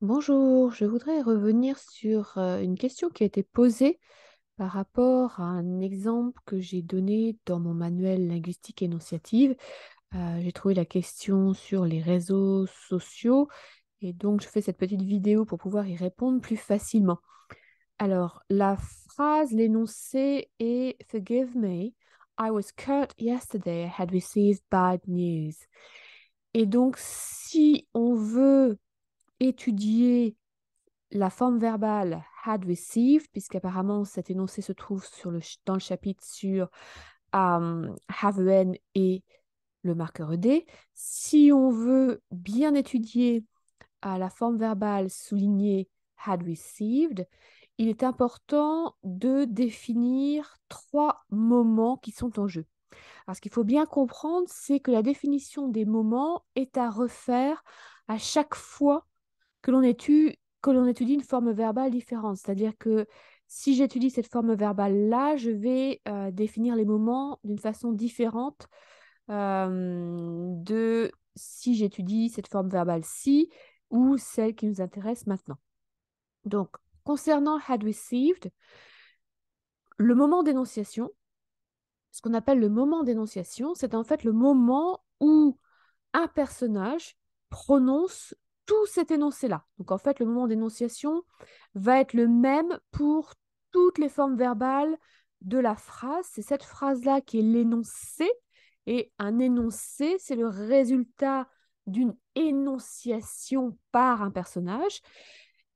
Bonjour, je voudrais revenir sur euh, une question qui a été posée par rapport à un exemple que j'ai donné dans mon manuel linguistique énonciative. Euh, j'ai trouvé la question sur les réseaux sociaux et donc je fais cette petite vidéo pour pouvoir y répondre plus facilement. Alors, la phrase, l'énoncé est Forgive me, I was cut yesterday, I had received bad news. Et donc, si on veut étudier la forme verbale had received, puisqu'apparemment cet énoncé se trouve sur le, dans le chapitre sur have en et le marqueur d Si on veut bien étudier la forme verbale soulignée had received, il est important de définir trois moments qui sont en jeu. ce qu'il faut bien comprendre, c'est que la définition des moments est à refaire à chaque fois que l'on étudie, une forme verbale différente. C'est-à-dire que si j'étudie cette forme verbale-là, je vais euh, définir les moments d'une façon différente euh, de si j'étudie cette forme verbale-ci ou celle qui nous intéresse maintenant. Donc, concernant had received, le moment d'énonciation, ce qu'on appelle le moment d'énonciation, c'est en fait le moment où un personnage prononce tout cet énoncé-là. Donc en fait, le moment d'énonciation va être le même pour toutes les formes verbales de la phrase. C'est cette phrase-là qui est l'énoncé. Et un énoncé, c'est le résultat d'une énonciation par un personnage.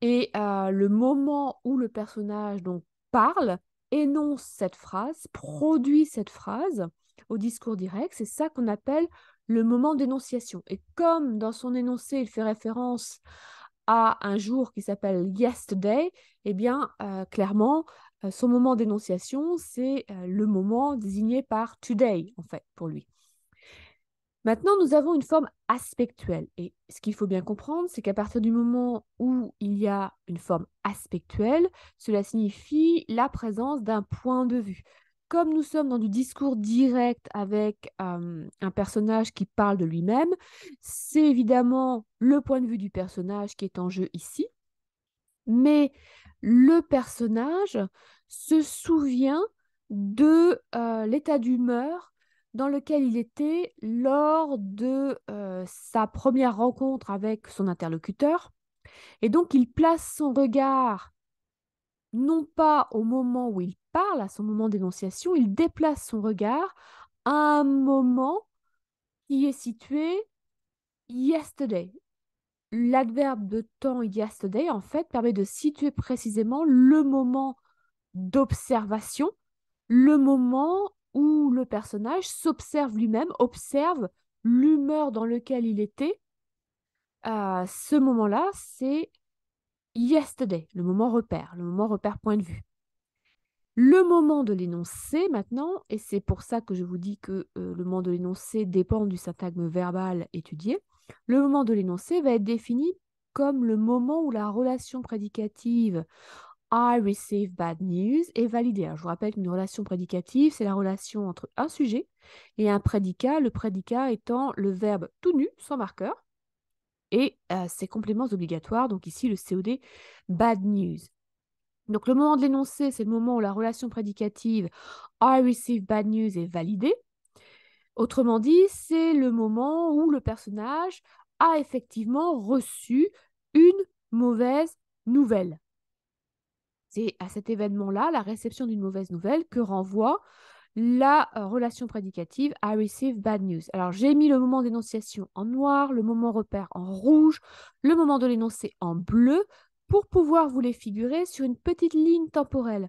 Et euh, le moment où le personnage donc, parle, énonce cette phrase, produit cette phrase au discours direct, c'est ça qu'on appelle le moment d'énonciation. Et comme dans son énoncé, il fait référence à un jour qui s'appelle yesterday, eh bien, euh, clairement, euh, son moment d'énonciation, c'est euh, le moment désigné par today, en fait, pour lui. Maintenant, nous avons une forme aspectuelle. Et ce qu'il faut bien comprendre, c'est qu'à partir du moment où il y a une forme aspectuelle, cela signifie la présence d'un point de vue comme nous sommes dans du discours direct avec un personnage qui parle de lui-même, c'est évidemment le point de vue du personnage qui est en jeu ici, mais le personnage se souvient de l'état d'humeur dans lequel il était lors de sa première rencontre avec son interlocuteur. Et donc il place son regard non pas au moment où il parle à son moment d'énonciation, il déplace son regard à un moment qui est situé yesterday. L'adverbe de temps yesterday, en fait, permet de situer précisément le moment d'observation, le moment où le personnage s'observe lui-même, observe l'humeur dans laquelle il était. À euh, ce moment-là, c'est yesterday, le moment repère, le moment repère point de vue. Le moment de l'énoncer, maintenant, et c'est pour ça que je vous dis que euh, le moment de l'énoncer dépend du syntagme verbal étudié, le moment de l'énoncer va être défini comme le moment où la relation prédicative I receive bad news est validée. je vous rappelle qu'une relation prédicative, c'est la relation entre un sujet et un prédicat, le prédicat étant le verbe tout nu, sans marqueur, et euh, ses compléments obligatoires, donc ici le COD bad news. Donc le moment de l'énoncé, c'est le moment où la relation prédicative I receive bad news est validée. Autrement dit, c'est le moment où le personnage a effectivement reçu une mauvaise nouvelle. C'est à cet événement-là, la réception d'une mauvaise nouvelle, que renvoie la euh, relation prédicative I receive bad news. Alors j'ai mis le moment d'énonciation en noir, le moment repère en rouge, le moment de l'énoncé en bleu, pour pouvoir vous les figurer sur une petite ligne temporelle.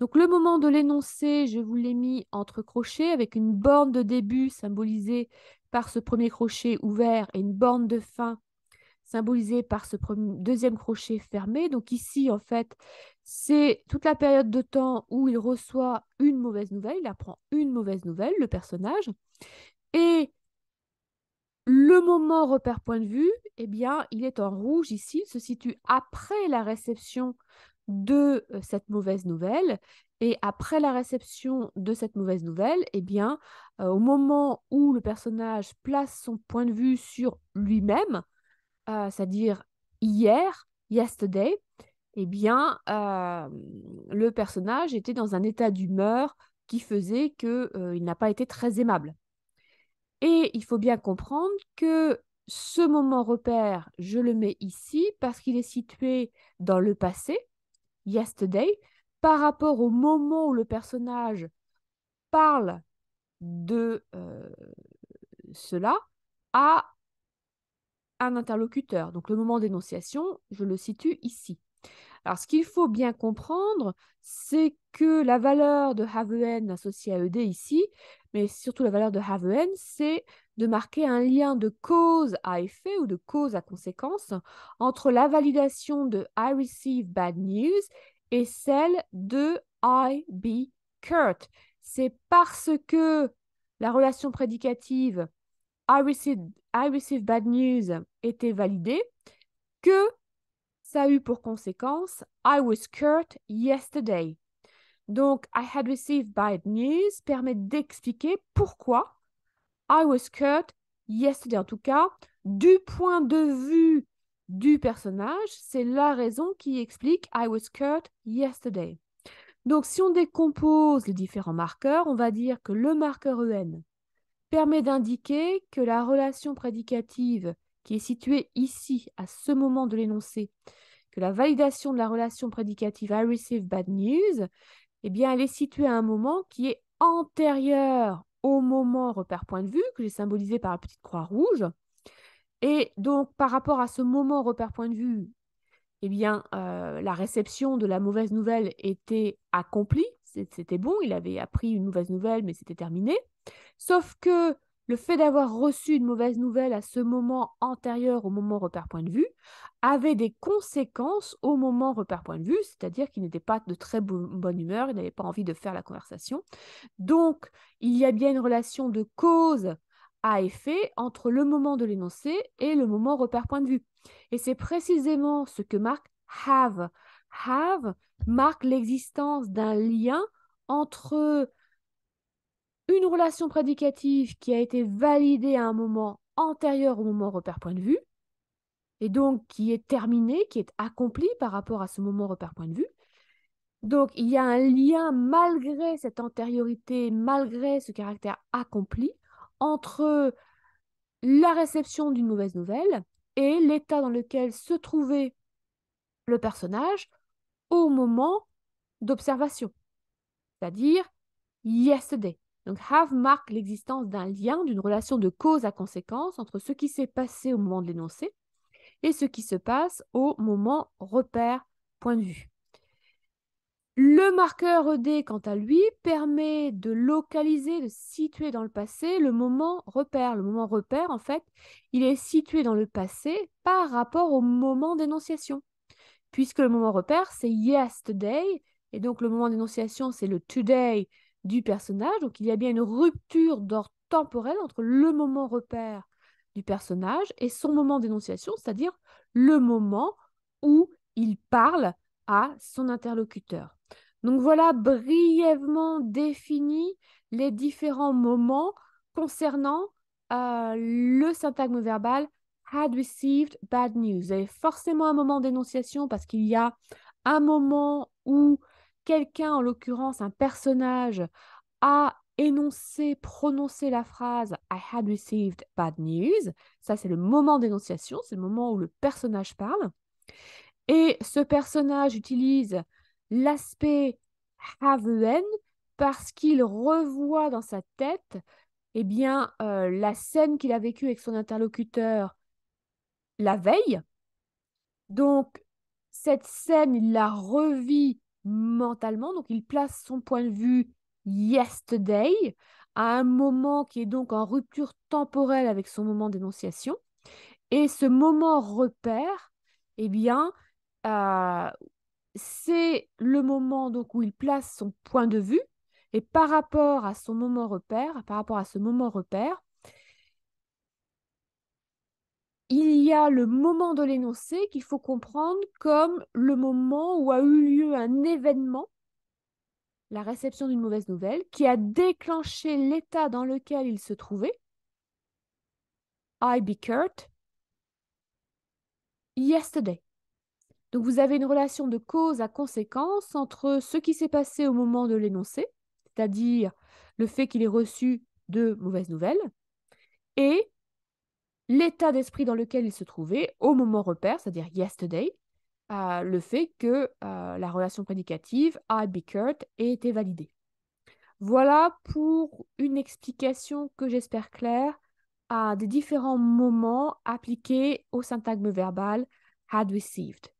Donc le moment de l'énoncé, je vous l'ai mis entre crochets avec une borne de début symbolisée par ce premier crochet ouvert et une borne de fin symbolisée par ce deuxième crochet fermé. Donc ici, en fait, c'est toute la période de temps où il reçoit une mauvaise nouvelle, il apprend une mauvaise nouvelle, le personnage. Et le moment repère point de vue, eh bien, il est en rouge ici, il se situe après la réception de euh, cette mauvaise nouvelle. Et après la réception de cette mauvaise nouvelle, eh bien, euh, au moment où le personnage place son point de vue sur lui-même, euh, c'est-à-dire hier, yesterday, eh bien, le personnage était dans un état d'humeur qui faisait qu'il n'a pas été très aimable. Et il faut bien comprendre que ce moment repère, je le mets ici parce qu'il est situé dans le passé, yesterday, par rapport au moment où le personnage parle de euh, cela à un interlocuteur. Donc le moment d'énonciation, je le situe ici. Alors, ce qu'il faut bien comprendre, c'est que la valeur de N associée à ED ici, mais surtout la valeur de EN, c'est de marquer un lien de cause à effet ou de cause à conséquence entre la validation de I receive bad news et celle de I be curt. C'est parce que la relation prédicative I receive bad news était validée que ça a eu pour conséquence I was curt yesterday. Donc, I had received bad news permet d'expliquer pourquoi I was curt yesterday. En tout cas, du point de vue du personnage, c'est la raison qui explique I was curt yesterday. Donc, si on décompose les différents marqueurs, on va dire que le marqueur EN permet d'indiquer que la relation prédicative qui est située ici, à ce moment de l'énoncé, que la validation de la relation prédicative I receive bad news, eh bien, elle est située à un moment qui est antérieur au moment repère point de vue, que j'ai symbolisé par la petite croix rouge. Et donc, par rapport à ce moment repère point de vue, eh bien, euh, la réception de la mauvaise nouvelle était accomplie. C'était bon, il avait appris une mauvaise nouvelle, mais c'était terminé. Sauf que le fait d'avoir reçu une mauvaise nouvelle à ce moment antérieur au moment repère point de vue avait des conséquences au moment repère point de vue, c'est-à-dire qu'il n'était pas de très bonne humeur, il n'avait pas envie de faire la conversation. Donc, il y a bien une relation de cause à effet entre le moment de l'énoncé et le moment repère point de vue. Et c'est précisément ce que marque have. Have marque l'existence d'un lien entre une relation prédicative qui a été validée à un moment antérieur au moment repère point de vue, et donc qui est terminée, qui est accomplie par rapport à ce moment repère point de vue. Donc il y a un lien malgré cette antériorité, malgré ce caractère accompli, entre la réception d'une mauvaise nouvelle et l'état dans lequel se trouvait le personnage au moment d'observation, c'est-à-dire yesterday. Donc, have marque l'existence d'un lien, d'une relation de cause à conséquence entre ce qui s'est passé au moment de l'énoncé et ce qui se passe au moment repère, point de vue. Le marqueur ED, quant à lui, permet de localiser, de situer dans le passé le moment repère. Le moment repère, en fait, il est situé dans le passé par rapport au moment d'énonciation. Puisque le moment repère, c'est yesterday, et donc le moment d'énonciation, c'est le today du personnage. Donc il y a bien une rupture d'ordre temporel entre le moment repère du personnage et son moment d'énonciation, c'est-à-dire le moment où il parle à son interlocuteur. Donc voilà brièvement définis les différents moments concernant euh, le syntagme verbal had received bad news. avez forcément un moment d'énonciation parce qu'il y a un moment où quelqu'un, en l'occurrence un personnage, a énoncé, prononcé la phrase I had received bad news, ça c'est le moment d'énonciation, c'est le moment où le personnage parle, et ce personnage utilise l'aspect have parce qu'il revoit dans sa tête eh bien, euh, la scène qu'il a vécue avec son interlocuteur la veille. Donc, cette scène, il la revit mentalement. Donc, il place son point de vue yesterday à un moment qui est donc en rupture temporelle avec son moment d'énonciation. Et ce moment repère, eh bien, euh, c'est le moment donc où il place son point de vue et par rapport à son moment repère, par rapport à ce moment repère, il y a le moment de l'énoncé qu'il faut comprendre comme le moment où a eu lieu un événement, la réception d'une mauvaise nouvelle, qui a déclenché l'état dans lequel il se trouvait. I be Kurt. Yesterday. Donc vous avez une relation de cause à conséquence entre ce qui s'est passé au moment de l'énoncé, c'est-à-dire le fait qu'il ait reçu de mauvaises nouvelles, et l'état d'esprit dans lequel il se trouvait au moment repère, c'est-à-dire yesterday, euh, le fait que euh, la relation prédicative I'd be Kurt ait été validée. Voilà pour une explication que j'espère claire à des différents moments appliqués au syntagme verbal had received.